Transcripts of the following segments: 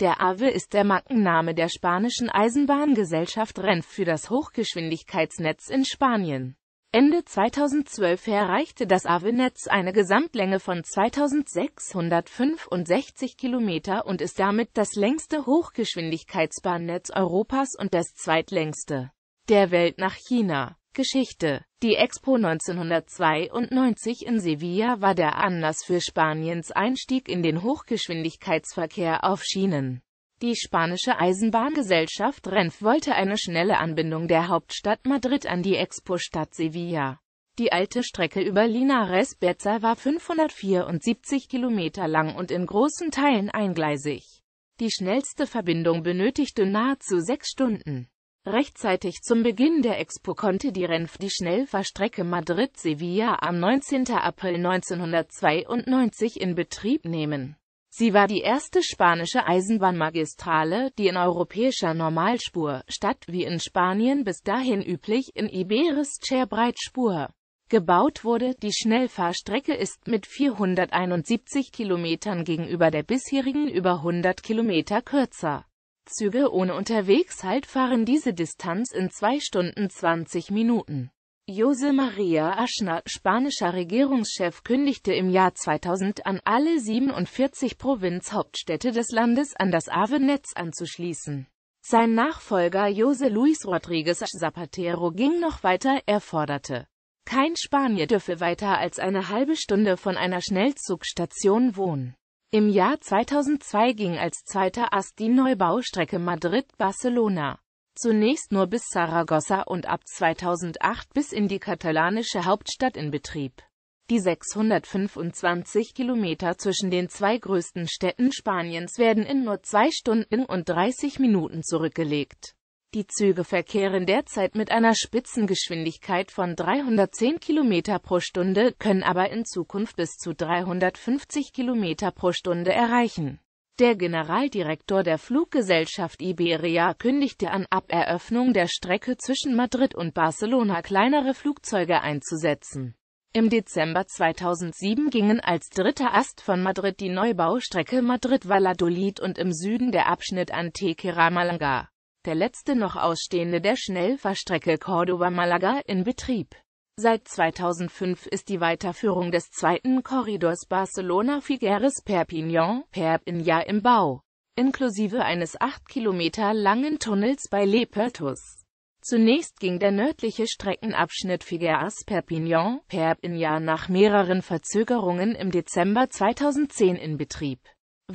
Der AVE ist der Markenname der spanischen Eisenbahngesellschaft Renf für das Hochgeschwindigkeitsnetz in Spanien. Ende 2012 erreichte das AVE-Netz eine Gesamtlänge von 2665 Kilometer und ist damit das längste Hochgeschwindigkeitsbahnnetz Europas und das zweitlängste der Welt nach China. Geschichte. Die Expo 1992 in Sevilla war der Anlass für Spaniens Einstieg in den Hochgeschwindigkeitsverkehr auf Schienen. Die spanische Eisenbahngesellschaft Renf wollte eine schnelle Anbindung der Hauptstadt Madrid an die Expo-Stadt Sevilla. Die alte Strecke über Linares Betza war 574 Kilometer lang und in großen Teilen eingleisig. Die schnellste Verbindung benötigte nahezu sechs Stunden. Rechtzeitig zum Beginn der Expo konnte die Renf die Schnellfahrstrecke Madrid-Sevilla am 19. April 1992 in Betrieb nehmen. Sie war die erste spanische Eisenbahnmagistrale, die in europäischer Normalspur, statt wie in Spanien bis dahin üblich in Iberis-Chair Breitspur, gebaut wurde. Die Schnellfahrstrecke ist mit 471 Kilometern gegenüber der bisherigen über 100 Kilometer kürzer. Züge ohne Unterwegshalt fahren diese Distanz in 2 Stunden 20 Minuten. Jose Maria Aschner, spanischer Regierungschef, kündigte im Jahr 2000 an, alle 47 Provinzhauptstädte des Landes an das AVE-Netz anzuschließen. Sein Nachfolger Jose Luis Rodríguez Zapatero ging noch weiter, er forderte, kein Spanier dürfe weiter als eine halbe Stunde von einer Schnellzugstation wohnen. Im Jahr 2002 ging als zweiter Ast die Neubaustrecke Madrid-Barcelona. Zunächst nur bis Saragossa und ab 2008 bis in die katalanische Hauptstadt in Betrieb. Die 625 Kilometer zwischen den zwei größten Städten Spaniens werden in nur zwei Stunden und 30 Minuten zurückgelegt. Die Züge verkehren derzeit mit einer Spitzengeschwindigkeit von 310 km pro Stunde, können aber in Zukunft bis zu 350 km pro Stunde erreichen. Der Generaldirektor der Fluggesellschaft Iberia kündigte an, ab Eröffnung der Strecke zwischen Madrid und Barcelona kleinere Flugzeuge einzusetzen. Im Dezember 2007 gingen als dritter Ast von Madrid die Neubaustrecke Madrid-Valladolid und im Süden der Abschnitt Antequera-Malaga der letzte noch ausstehende der Schnellfahrstrecke Córdoba-Malaga, in Betrieb. Seit 2005 ist die Weiterführung des zweiten Korridors Barcelona-Figueres-Perpignan, Perpignan im Bau, inklusive eines 8 Kilometer langen Tunnels bei Le Pertus. Zunächst ging der nördliche Streckenabschnitt figueras perpignan Perpignan nach mehreren Verzögerungen im Dezember 2010 in Betrieb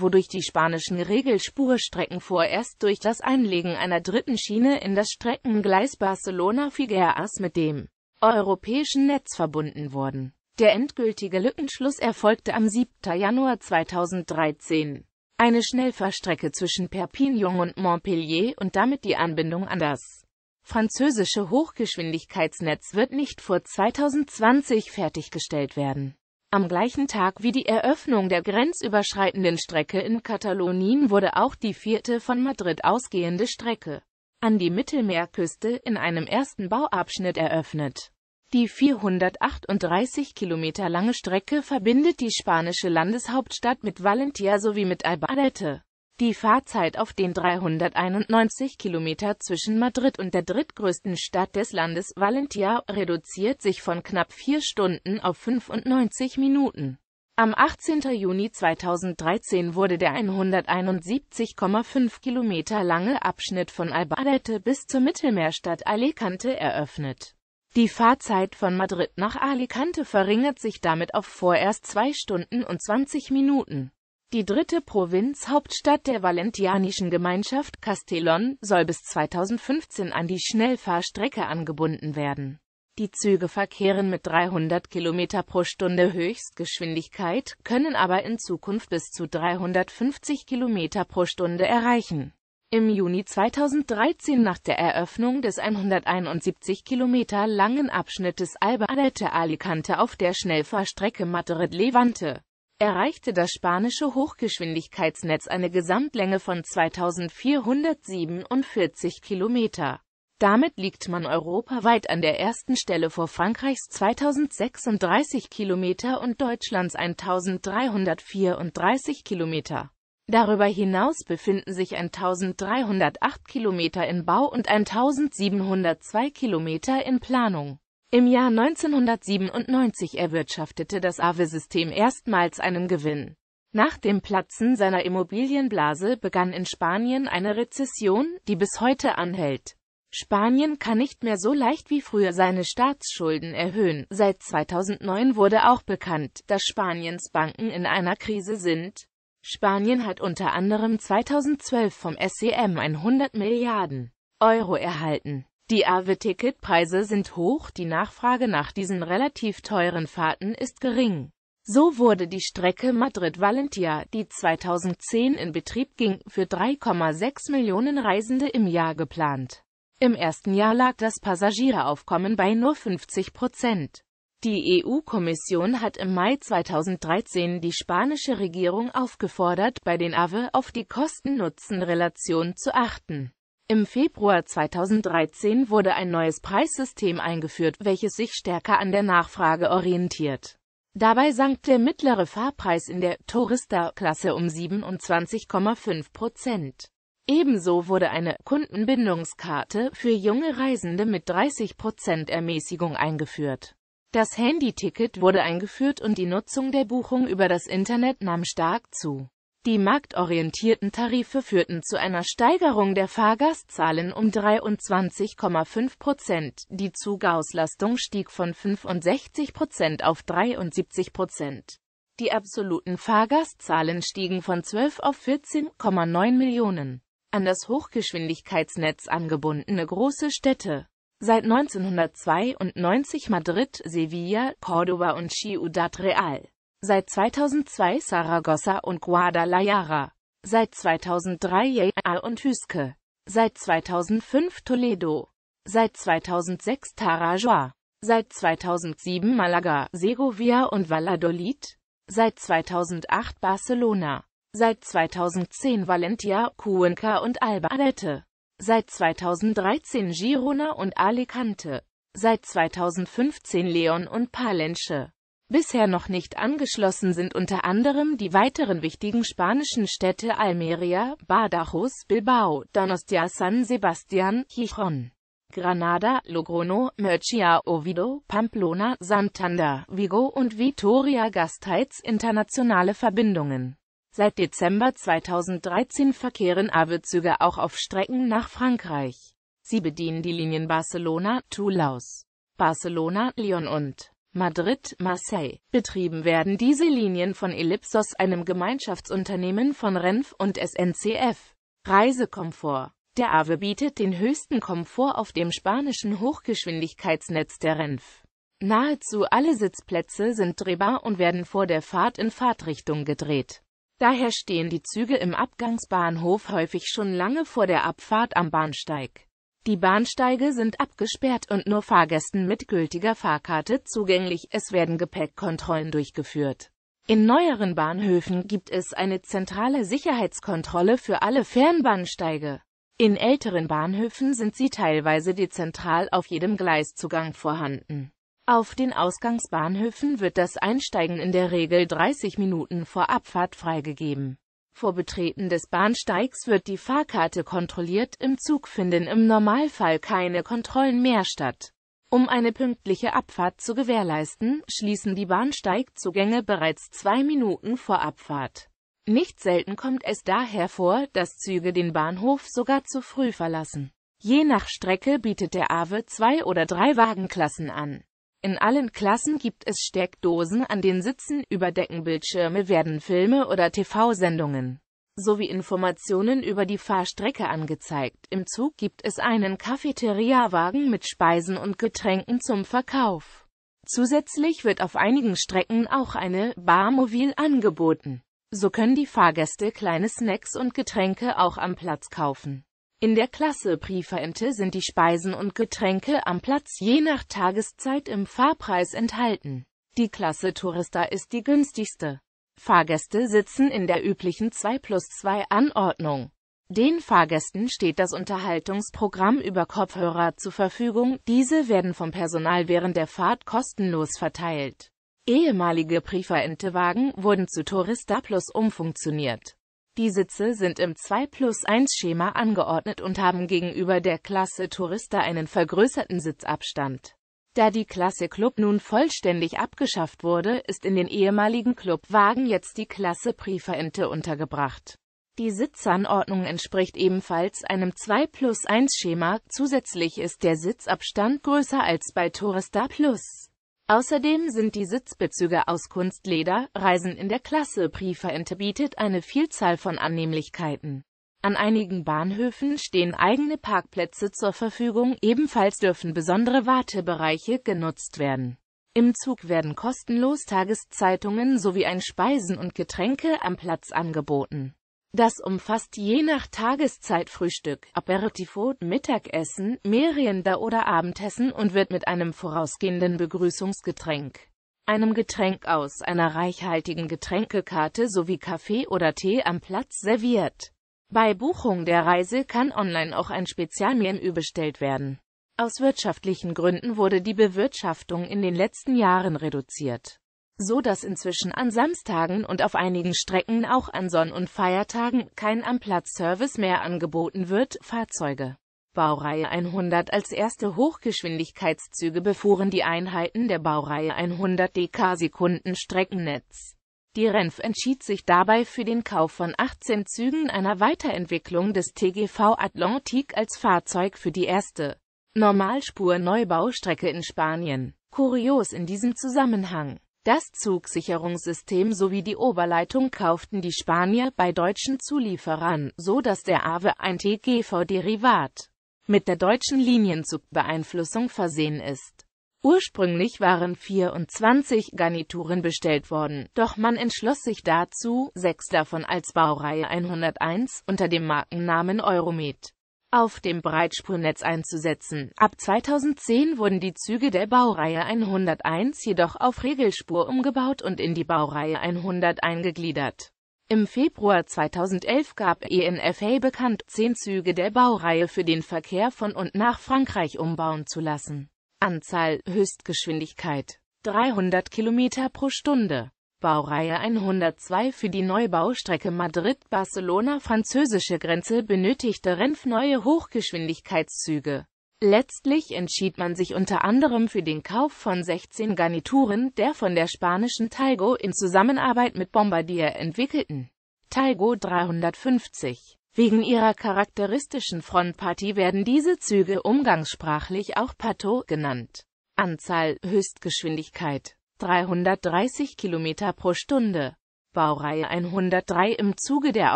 wodurch die spanischen Regelspurstrecken vorerst durch das Einlegen einer dritten Schiene in das Streckengleis Barcelona-Figueras mit dem europäischen Netz verbunden wurden. Der endgültige Lückenschluss erfolgte am 7. Januar 2013. Eine Schnellfahrstrecke zwischen Perpignan und Montpellier und damit die Anbindung an das französische Hochgeschwindigkeitsnetz wird nicht vor 2020 fertiggestellt werden. Am gleichen Tag wie die Eröffnung der grenzüberschreitenden Strecke in Katalonien wurde auch die vierte von Madrid ausgehende Strecke an die Mittelmeerküste in einem ersten Bauabschnitt eröffnet. Die 438 Kilometer lange Strecke verbindet die spanische Landeshauptstadt mit Valentia sowie mit Albacete. Die Fahrzeit auf den 391 Kilometer zwischen Madrid und der drittgrößten Stadt des Landes Valentia reduziert sich von knapp vier Stunden auf 95 Minuten. Am 18. Juni 2013 wurde der 171,5 Kilometer lange Abschnitt von Albacete bis zur Mittelmeerstadt Alicante eröffnet. Die Fahrzeit von Madrid nach Alicante verringert sich damit auf vorerst zwei Stunden und 20 Minuten. Die dritte Provinzhauptstadt der valentianischen Gemeinschaft, Castellón, soll bis 2015 an die Schnellfahrstrecke angebunden werden. Die Züge verkehren mit 300 km pro Stunde Höchstgeschwindigkeit, können aber in Zukunft bis zu 350 km pro Stunde erreichen. Im Juni 2013 nach der Eröffnung des 171 km langen Abschnittes Alba Adelante-Alicante auf der Schnellfahrstrecke Madrid-Levante erreichte das spanische Hochgeschwindigkeitsnetz eine Gesamtlänge von 2447 Kilometer. Damit liegt man europaweit an der ersten Stelle vor Frankreichs 2036 Kilometer und Deutschlands 1334 Kilometer. Darüber hinaus befinden sich 1308 Kilometer in Bau und 1702 Kilometer in Planung. Im Jahr 1997 erwirtschaftete das AVE-System erstmals einen Gewinn. Nach dem Platzen seiner Immobilienblase begann in Spanien eine Rezession, die bis heute anhält. Spanien kann nicht mehr so leicht wie früher seine Staatsschulden erhöhen. Seit 2009 wurde auch bekannt, dass Spaniens Banken in einer Krise sind. Spanien hat unter anderem 2012 vom SEM 100 Milliarden Euro erhalten. Die AW-Ticketpreise sind hoch, die Nachfrage nach diesen relativ teuren Fahrten ist gering. So wurde die Strecke Madrid-Valentia, die 2010 in Betrieb ging, für 3,6 Millionen Reisende im Jahr geplant. Im ersten Jahr lag das Passagieraufkommen bei nur 50 Prozent. Die EU-Kommission hat im Mai 2013 die spanische Regierung aufgefordert, bei den AVE auf die Kosten-Nutzen-Relation zu achten. Im Februar 2013 wurde ein neues Preissystem eingeführt, welches sich stärker an der Nachfrage orientiert. Dabei sank der mittlere Fahrpreis in der Tourista-Klasse um 27,5 Prozent. Ebenso wurde eine Kundenbindungskarte für junge Reisende mit 30 Prozent Ermäßigung eingeführt. Das Handy-Ticket wurde eingeführt und die Nutzung der Buchung über das Internet nahm stark zu. Die marktorientierten Tarife führten zu einer Steigerung der Fahrgastzahlen um 23,5 Prozent, die Zugauslastung stieg von 65 Prozent auf 73 Prozent. Die absoluten Fahrgastzahlen stiegen von 12 auf 14,9 Millionen. An das Hochgeschwindigkeitsnetz angebundene große Städte. Seit 1992 Madrid, Sevilla, Córdoba und Ciudad Real seit 2002 Saragossa und Guadalajara, seit 2003 Lleida und Hüske, seit 2005 Toledo, seit 2006 Tarajua, seit 2007 Malaga, Segovia und Valladolid, seit 2008 Barcelona, seit 2010 Valencia, Cuenca und Alba Albacete, seit 2013 Girona und Alicante, seit 2015 Leon und Palenche bisher noch nicht angeschlossen sind unter anderem die weiteren wichtigen spanischen Städte Almeria, Badajoz, Bilbao, Donostia, San Sebastian, Gijón. Granada, Logrono, Murcia, Oviedo, Pamplona, Santander, Vigo und Vitoria Gasteiz internationale Verbindungen. Seit Dezember 2013 verkehren AVE-Züge auch auf Strecken nach Frankreich. Sie bedienen die Linien Barcelona, Toulouse, Barcelona, Lyon und Madrid, Marseille. Betrieben werden diese Linien von Ellipsos, einem Gemeinschaftsunternehmen von Renf und SNCF. Reisekomfort Der AVE bietet den höchsten Komfort auf dem spanischen Hochgeschwindigkeitsnetz der Renf. Nahezu alle Sitzplätze sind drehbar und werden vor der Fahrt in Fahrtrichtung gedreht. Daher stehen die Züge im Abgangsbahnhof häufig schon lange vor der Abfahrt am Bahnsteig. Die Bahnsteige sind abgesperrt und nur Fahrgästen mit gültiger Fahrkarte zugänglich, es werden Gepäckkontrollen durchgeführt. In neueren Bahnhöfen gibt es eine zentrale Sicherheitskontrolle für alle Fernbahnsteige. In älteren Bahnhöfen sind sie teilweise dezentral auf jedem Gleiszugang vorhanden. Auf den Ausgangsbahnhöfen wird das Einsteigen in der Regel 30 Minuten vor Abfahrt freigegeben. Vor Betreten des Bahnsteigs wird die Fahrkarte kontrolliert, im Zug finden im Normalfall keine Kontrollen mehr statt. Um eine pünktliche Abfahrt zu gewährleisten, schließen die Bahnsteigzugänge bereits zwei Minuten vor Abfahrt. Nicht selten kommt es daher vor, dass Züge den Bahnhof sogar zu früh verlassen. Je nach Strecke bietet der AWE zwei oder drei Wagenklassen an. In allen Klassen gibt es Steckdosen an den Sitzen, über Deckenbildschirme werden Filme oder TV-Sendungen sowie Informationen über die Fahrstrecke angezeigt. Im Zug gibt es einen Cafeteriawagen mit Speisen und Getränken zum Verkauf. Zusätzlich wird auf einigen Strecken auch eine Barmobil angeboten. So können die Fahrgäste kleine Snacks und Getränke auch am Platz kaufen. In der Klasse Preferente sind die Speisen und Getränke am Platz je nach Tageszeit im Fahrpreis enthalten. Die Klasse Tourista ist die günstigste. Fahrgäste sitzen in der üblichen 2 plus 2 Anordnung. Den Fahrgästen steht das Unterhaltungsprogramm über Kopfhörer zur Verfügung, diese werden vom Personal während der Fahrt kostenlos verteilt. Ehemalige Preferente-Wagen wurden zu Tourista Plus umfunktioniert. Die Sitze sind im 2 plus 1 Schema angeordnet und haben gegenüber der Klasse Tourista einen vergrößerten Sitzabstand. Da die Klasse Club nun vollständig abgeschafft wurde, ist in den ehemaligen Clubwagen jetzt die Klasse Prieferente untergebracht. Die Sitzanordnung entspricht ebenfalls einem 2 plus 1 Schema, zusätzlich ist der Sitzabstand größer als bei Tourista Plus. Außerdem sind die Sitzbezüge aus Kunstleder, Reisen in der Klasse Briefe entbietet eine Vielzahl von Annehmlichkeiten. An einigen Bahnhöfen stehen eigene Parkplätze zur Verfügung, ebenfalls dürfen besondere Wartebereiche genutzt werden. Im Zug werden kostenlos Tageszeitungen sowie ein Speisen und Getränke am Platz angeboten das umfasst je nach Tageszeit Frühstück, Aperitivo, Mittagessen, Merienda oder Abendessen und wird mit einem vorausgehenden Begrüßungsgetränk, einem Getränk aus einer reichhaltigen Getränkekarte sowie Kaffee oder Tee am Platz serviert. Bei Buchung der Reise kann online auch ein Spezialmenü bestellt werden. Aus wirtschaftlichen Gründen wurde die Bewirtschaftung in den letzten Jahren reduziert so dass inzwischen an Samstagen und auf einigen Strecken auch an Sonn- und Feiertagen kein am service mehr angeboten wird. Fahrzeuge Baureihe 100 Als erste Hochgeschwindigkeitszüge befuhren die Einheiten der Baureihe 100 DK Sekunden Streckennetz. Die Renf entschied sich dabei für den Kauf von 18 Zügen einer Weiterentwicklung des TGV Atlantik als Fahrzeug für die erste Normalspur-Neubaustrecke in Spanien. Kurios in diesem Zusammenhang das Zugsicherungssystem sowie die Oberleitung kauften die Spanier bei deutschen Zulieferern, so dass der AVE ein TGV-Derivat mit der deutschen Linienzugbeeinflussung versehen ist. Ursprünglich waren 24 Garnituren bestellt worden, doch man entschloss sich dazu, sechs davon als Baureihe 101 unter dem Markennamen Euromed auf dem Breitspurnetz einzusetzen. Ab 2010 wurden die Züge der Baureihe 101 jedoch auf Regelspur umgebaut und in die Baureihe 100 eingegliedert. Im Februar 2011 gab ENFA bekannt, zehn Züge der Baureihe für den Verkehr von und nach Frankreich umbauen zu lassen. Anzahl, Höchstgeschwindigkeit 300 km pro Stunde. Baureihe 102 für die Neubaustrecke Madrid-Barcelona französische Grenze benötigte Renf neue Hochgeschwindigkeitszüge. Letztlich entschied man sich unter anderem für den Kauf von 16 Garnituren der von der spanischen Talgo in Zusammenarbeit mit Bombardier entwickelten Talgo 350. Wegen ihrer charakteristischen Frontpartie werden diese Züge umgangssprachlich auch Pato genannt. Anzahl, Höchstgeschwindigkeit 330 km pro Stunde. Baureihe 103 Im Zuge der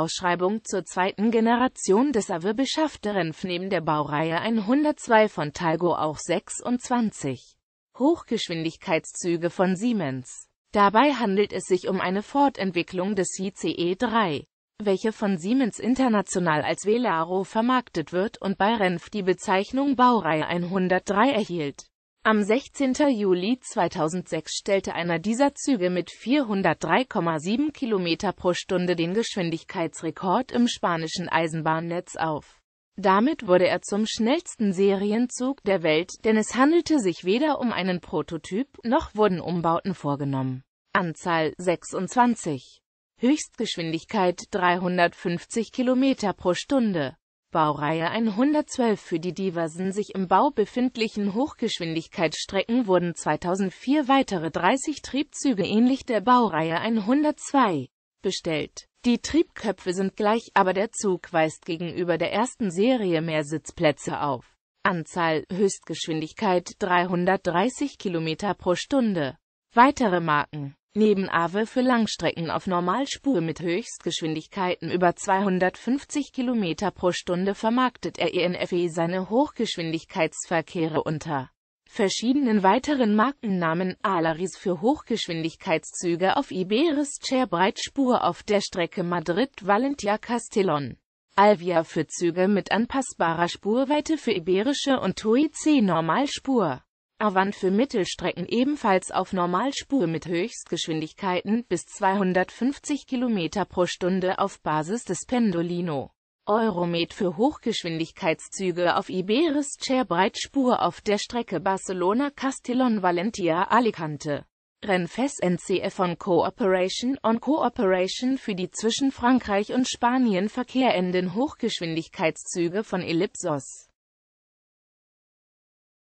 Ausschreibung zur zweiten Generation des AWE beschaffte Renf neben der Baureihe 102 von Talgo auch 26 Hochgeschwindigkeitszüge von Siemens. Dabei handelt es sich um eine Fortentwicklung des ICE-3, welche von Siemens international als Velaro vermarktet wird und bei Renf die Bezeichnung Baureihe 103 erhielt. Am 16. Juli 2006 stellte einer dieser Züge mit 403,7 km pro Stunde den Geschwindigkeitsrekord im spanischen Eisenbahnnetz auf. Damit wurde er zum schnellsten Serienzug der Welt, denn es handelte sich weder um einen Prototyp, noch wurden Umbauten vorgenommen. Anzahl 26. Höchstgeschwindigkeit 350 km pro Stunde. Baureihe 112 für die diversen sich im Bau befindlichen Hochgeschwindigkeitsstrecken wurden 2004 weitere 30 Triebzüge ähnlich der Baureihe 102 bestellt. Die Triebköpfe sind gleich, aber der Zug weist gegenüber der ersten Serie mehr Sitzplätze auf. Anzahl, Höchstgeschwindigkeit 330 km pro Stunde. Weitere Marken Neben Awe für Langstrecken auf Normalspur mit Höchstgeschwindigkeiten über 250 km pro Stunde vermarktet er ENFE e seine Hochgeschwindigkeitsverkehre unter verschiedenen weiteren Markennamen Alaris für Hochgeschwindigkeitszüge auf Iberis Chair Breitspur auf der Strecke Madrid-Valentia-Castellón. Alvia für Züge mit anpassbarer Spurweite für iberische und TUI C Normalspur. Avant für Mittelstrecken ebenfalls auf Normalspur mit Höchstgeschwindigkeiten bis 250 km pro Stunde auf Basis des Pendolino. Euromed für Hochgeschwindigkeitszüge auf Iberis Chair Breitspur auf der Strecke barcelona castellón Valentia alicante Renfes NCF on Cooperation on Cooperation für die zwischen Frankreich und Spanien verkehrenden Hochgeschwindigkeitszüge von Ellipsos.